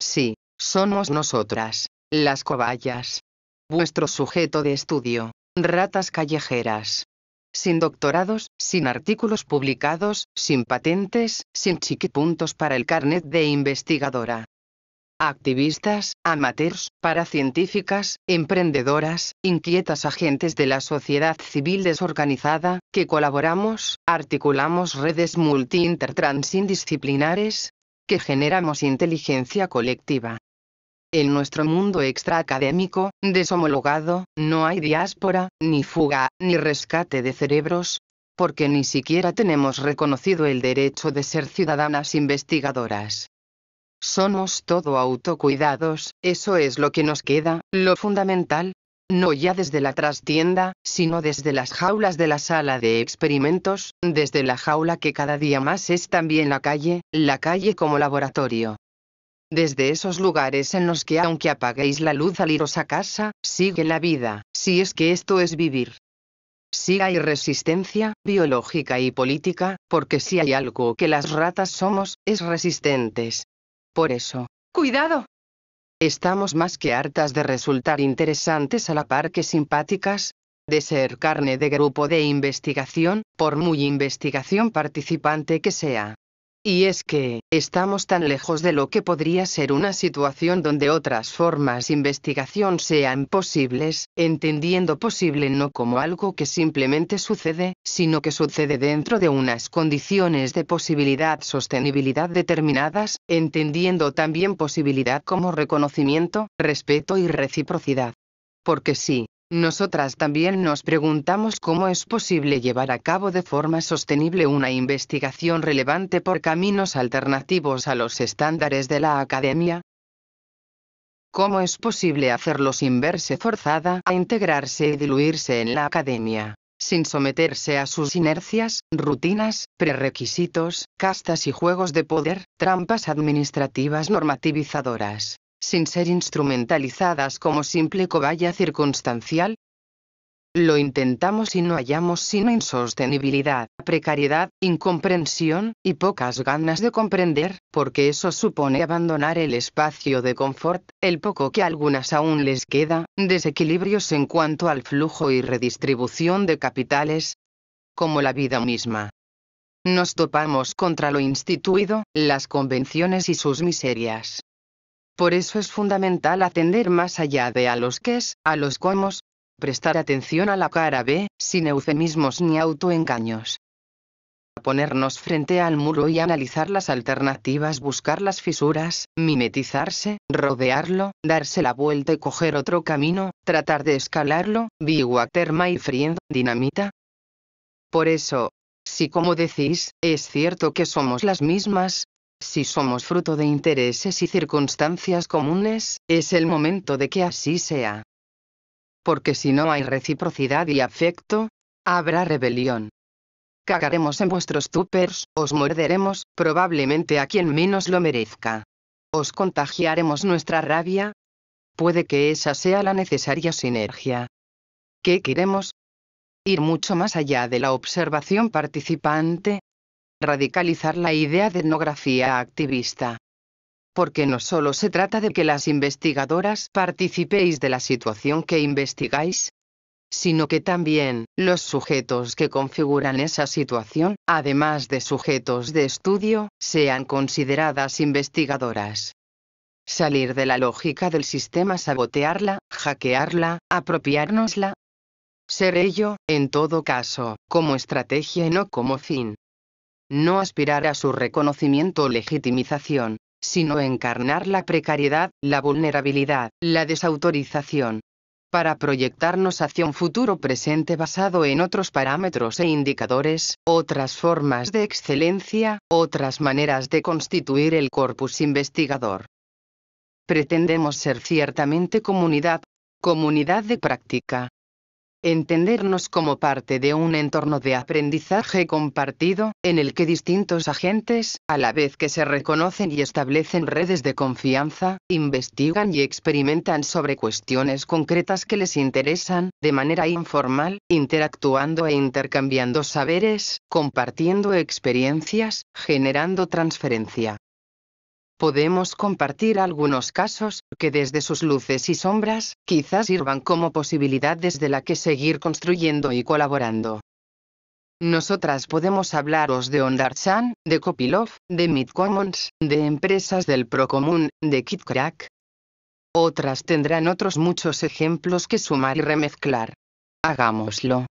Sí, somos nosotras, las cobayas. Vuestro sujeto de estudio, ratas callejeras. Sin doctorados, sin artículos publicados, sin patentes, sin chiquipuntos para el carnet de investigadora. Activistas, amateurs, paracientíficas, emprendedoras, inquietas agentes de la sociedad civil desorganizada, que colaboramos, articulamos redes multi-intertransindisciplinares, que generamos inteligencia colectiva. En nuestro mundo extraacadémico, deshomologado, no hay diáspora, ni fuga, ni rescate de cerebros, porque ni siquiera tenemos reconocido el derecho de ser ciudadanas investigadoras. Somos todo autocuidados, eso es lo que nos queda, lo fundamental, no ya desde la trastienda, sino desde las jaulas de la sala de experimentos, desde la jaula que cada día más es también la calle, la calle como laboratorio. Desde esos lugares en los que aunque apaguéis la luz al iros a casa, sigue la vida, si es que esto es vivir. Si hay resistencia, biológica y política, porque si hay algo que las ratas somos, es resistentes. Por eso, cuidado, Estamos más que hartas de resultar interesantes a la par que simpáticas, de ser carne de grupo de investigación, por muy investigación participante que sea. Y es que, estamos tan lejos de lo que podría ser una situación donde otras formas de investigación sean posibles, entendiendo posible no como algo que simplemente sucede, sino que sucede dentro de unas condiciones de posibilidad sostenibilidad determinadas, entendiendo también posibilidad como reconocimiento, respeto y reciprocidad. Porque sí, nosotras también nos preguntamos cómo es posible llevar a cabo de forma sostenible una investigación relevante por caminos alternativos a los estándares de la academia. ¿Cómo es posible hacerlo sin verse forzada a integrarse y diluirse en la academia, sin someterse a sus inercias, rutinas, prerequisitos, castas y juegos de poder, trampas administrativas normativizadoras? sin ser instrumentalizadas como simple cobaya circunstancial? Lo intentamos y no hallamos sino insostenibilidad, precariedad, incomprensión, y pocas ganas de comprender, porque eso supone abandonar el espacio de confort, el poco que a algunas aún les queda, desequilibrios en cuanto al flujo y redistribución de capitales, como la vida misma. Nos topamos contra lo instituido, las convenciones y sus miserias. Por eso es fundamental atender más allá de a los es, a los cómo, prestar atención a la cara B, sin eufemismos ni autoengaños. Ponernos frente al muro y analizar las alternativas, buscar las fisuras, mimetizarse, rodearlo, darse la vuelta y coger otro camino, tratar de escalarlo, be water my friend, dinamita. Por eso, si como decís, es cierto que somos las mismas, si somos fruto de intereses y circunstancias comunes, es el momento de que así sea. Porque si no hay reciprocidad y afecto, habrá rebelión. Cagaremos en vuestros tuppers, os morderemos, probablemente a quien menos lo merezca. Os contagiaremos nuestra rabia. Puede que esa sea la necesaria sinergia. ¿Qué queremos? Ir mucho más allá de la observación participante, radicalizar la idea de etnografía activista. Porque no solo se trata de que las investigadoras participéis de la situación que investigáis, sino que también los sujetos que configuran esa situación, además de sujetos de estudio, sean consideradas investigadoras. Salir de la lógica del sistema, sabotearla, hackearla, apropiárnosla. Ser ello, en todo caso, como estrategia y no como fin no aspirar a su reconocimiento o legitimización, sino encarnar la precariedad, la vulnerabilidad, la desautorización. Para proyectarnos hacia un futuro presente basado en otros parámetros e indicadores, otras formas de excelencia, otras maneras de constituir el corpus investigador. Pretendemos ser ciertamente comunidad, comunidad de práctica, entendernos como parte de un entorno de aprendizaje compartido, en el que distintos agentes, a la vez que se reconocen y establecen redes de confianza, investigan y experimentan sobre cuestiones concretas que les interesan, de manera informal, interactuando e intercambiando saberes, compartiendo experiencias, generando transferencia. Podemos compartir algunos casos, que desde sus luces y sombras, quizás sirvan como posibilidad desde la que seguir construyendo y colaborando. Nosotras podemos hablaros de Ondarchan, de Kopilov, de Midcommons, de empresas del Procomún, de Kitcrack. Otras tendrán otros muchos ejemplos que sumar y remezclar. Hagámoslo.